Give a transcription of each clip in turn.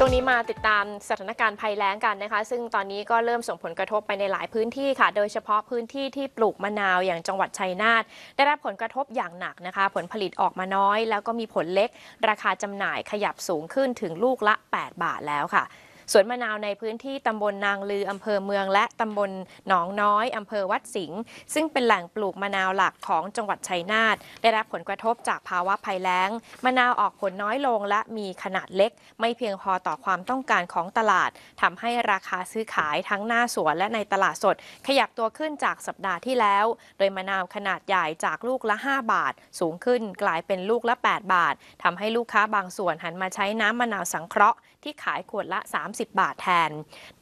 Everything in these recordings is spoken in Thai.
ช่วงนี้มาติดตามสถานการณ์ภัยแล้งกันนะคะ ซึ่งตอนนี้ก็เริ่มส่งผลกระทบไปในหลายพื้นที่ค่ะ โดยเฉพาะพื้นที่ที่ปลูกมะนาวอย่างจังหวัดชัยนาทได้รับผลกระทบอย่างหนักนะคะ ผลผลิตออกมาน้อยแล้วก็มีผลเล็ก ราคาจำหน่ายขยับสูงขึ้นถึงลูกละ 8 บาทแล้วค่ะสวนมะนาวในพื้นที่ตำบลนางลืออำเภอเมือง และตำบลหนองน้อย อำเภอวัดสิงห์ซึ่งเป็นแหล่งปลูกมะนาวหลักของจังหวัดชัยนาทได้รับผลกระทบจากภาวะภัยแล้งมะนาวออกผลน้อยลงและมีขนาดเล็ก ไม่เพียงพอต่อความต้องการของตลาด ทำให้ราคาซื้อขายทั้งหน้าสวน และในตลาดสด ขยับตัวขึ้นจากสัปดาห์ที่แล้ว โดยมะนาวขนาดใหญ่จากลูกละ5บาท สูงขึ้นกลายเป็นลูกละ8บาท ทำให้ลูกค้าบางส่วนหันมาใช้น้ำมะนาวสังเคราะห์ ที่ขายขวดละ 3 30บาทแทน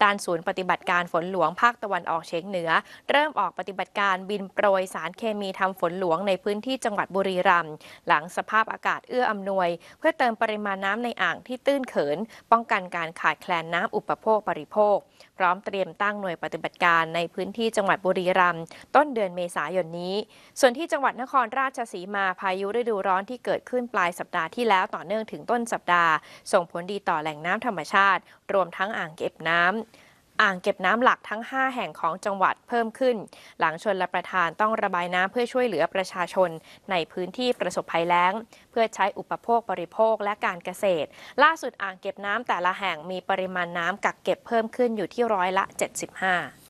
ด้านศูนย์ปฏิบัติการฝนหลวงภาคตะวันออกเฉียงเหนือ เริ่มออกปฏิบัติการบินโปรยสารเคมีทำฝนหลวงในพื้นที่จังหวัดบุรีรัมย์ หลังสภาพอากาศเอื้ออำนวย เพื่อเติมปริมาณน้ำในอ่างที่ตื้นเขิน ป้องกันการขาดแคลนน้ำอุปโภคบริโภค พร้อมเตรียมตั้งหน่วยปฏิบัติการในพื้นที่จังหวัดบุรีรัมย์ต้นเดือนเมษายนนี้ ส่วนที่จังหวัดนครราชสีมาพายุฤดูร้อนที่เกิดขึ้นปลายสัปดาห์ที่แล้วต่อเนื่องถึงต้นสัปดาห์ ส่งผลดีต่อแหล่งน้ำธรรมชาติรวมมทั้งอ่างเก็บน้ำอ่างเก็บน้ำหลักทั้ง 5 แห่งของจังหวัดเพิ่มขึ้น หลังชนและประทานต้องระบายน้ำเพื่อช่วยเหลือประชาชน ในพื้นที่ประสบภัยแล้ง เพื่อใช้อุปโภคบริโภคและการเกษตร ล่าสุดอ่างเก็บน้ำแต่ละแห่งมีปริมาณน้ำกักเก็บเพิ่มขึ้นอยู่ที่ร้อยละ 75